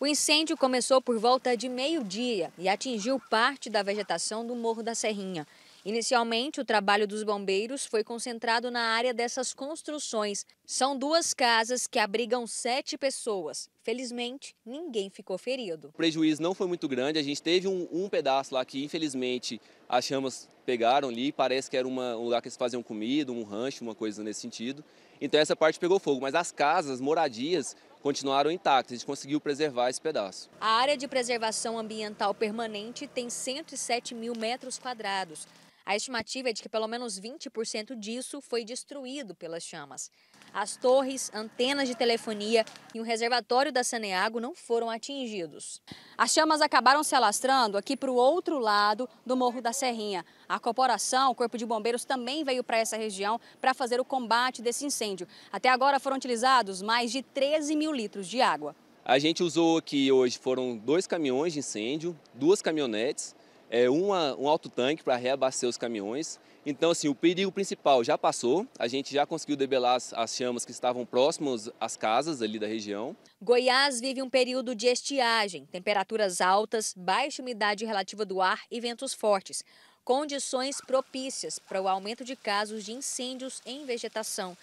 O incêndio começou por volta de meio-dia e atingiu parte da vegetação do Morro da Serrinha. Inicialmente, o trabalho dos bombeiros foi concentrado na área dessas construções. São duas casas que abrigam sete pessoas. Felizmente, ninguém ficou ferido. O prejuízo não foi muito grande. A gente teve um, um pedaço lá que, infelizmente, as chamas pegaram ali. Parece que era uma, um lugar que eles faziam comida, um rancho, uma coisa nesse sentido. Então, essa parte pegou fogo. Mas as casas, moradias, continuaram intactas, a gente conseguiu preservar esse pedaço. A área de preservação ambiental permanente tem 107 mil metros quadrados. A estimativa é de que pelo menos 20% disso foi destruído pelas chamas. As torres, antenas de telefonia e um reservatório da Saneago não foram atingidos. As chamas acabaram se alastrando aqui para o outro lado do Morro da Serrinha. A corporação, o Corpo de Bombeiros, também veio para essa região para fazer o combate desse incêndio. Até agora foram utilizados mais de 13 mil litros de água. A gente usou aqui hoje, foram dois caminhões de incêndio, duas caminhonetes, é, uma, um tanque para reabastecer os caminhões. Então, assim, o perigo principal já passou, a gente já conseguiu debelar as, as chamas que estavam próximas às casas ali da região. Goiás vive um período de estiagem, temperaturas altas, baixa umidade relativa do ar e ventos fortes. Condições propícias para o aumento de casos de incêndios em vegetação.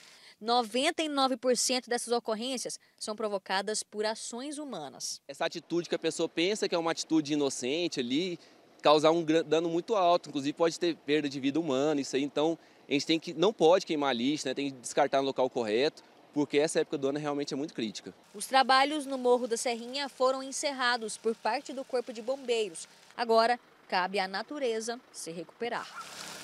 99% dessas ocorrências são provocadas por ações humanas. Essa atitude que a pessoa pensa que é uma atitude inocente ali, causar um dano muito alto, inclusive pode ter perda de vida humana, isso aí. Então, a gente tem que, não pode queimar lixo, né? tem que descartar no local correto, porque essa época do ano realmente é muito crítica. Os trabalhos no Morro da Serrinha foram encerrados por parte do Corpo de Bombeiros. Agora, cabe à natureza se recuperar.